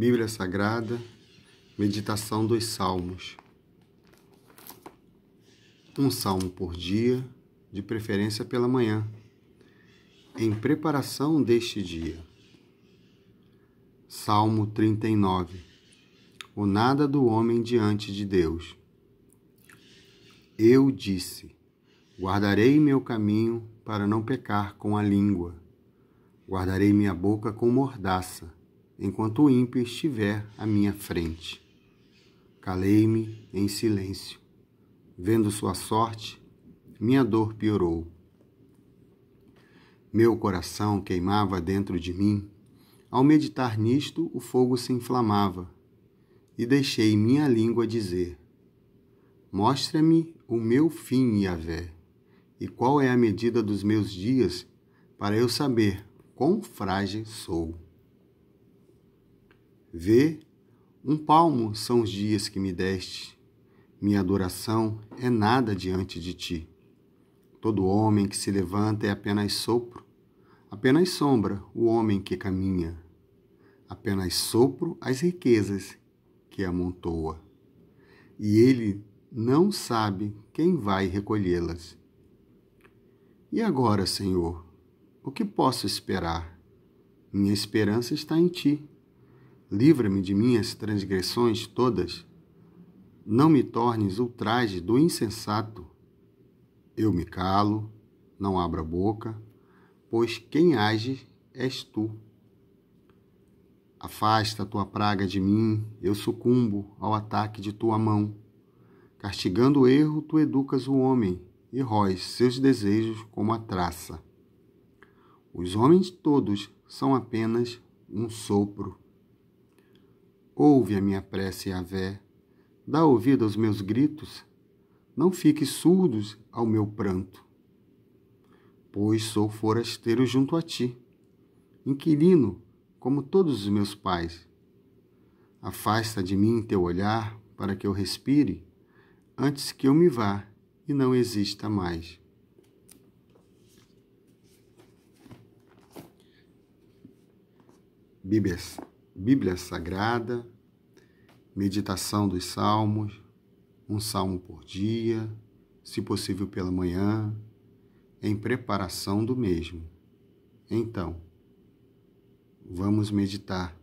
Bíblia Sagrada, meditação dos Salmos. Um salmo por dia, de preferência pela manhã, em preparação deste dia. Salmo 39 O nada do homem diante de Deus. Eu disse: Guardarei meu caminho para não pecar com a língua, guardarei minha boca com mordaça enquanto o ímpio estiver à minha frente. Calei-me em silêncio. Vendo sua sorte, minha dor piorou. Meu coração queimava dentro de mim. Ao meditar nisto, o fogo se inflamava. E deixei minha língua dizer: Mostra-me o meu fim, Yahvé, e qual é a medida dos meus dias, para eu saber quão frágil sou. Vê, um palmo são os dias que me deste. Minha adoração é nada diante de ti. Todo homem que se levanta é apenas sopro, apenas sombra o homem que caminha. Apenas sopro as riquezas que amontoa. E ele não sabe quem vai recolhê-las. E agora, Senhor, o que posso esperar? Minha esperança está em ti. Livra-me de minhas transgressões todas. Não me tornes ultraje do insensato. Eu me calo, não abro a boca, pois quem age és tu. Afasta a tua praga de mim, eu sucumbo ao ataque de tua mão. Castigando o erro, tu educas o homem e róis seus desejos como a traça. Os homens todos são apenas um sopro. Ouve a minha prece, Yahvé. Dá ouvido aos meus gritos. Não fiques surdos ao meu pranto. Pois sou forasteiro junto a ti, inquilino, como todos os meus pais. Afasta de mim teu olhar, para que eu respire, antes que eu me vá e não exista mais. Bíblias Bíblia Sagrada, meditação dos salmos, um salmo por dia, se possível pela manhã, em preparação do mesmo. Então, vamos meditar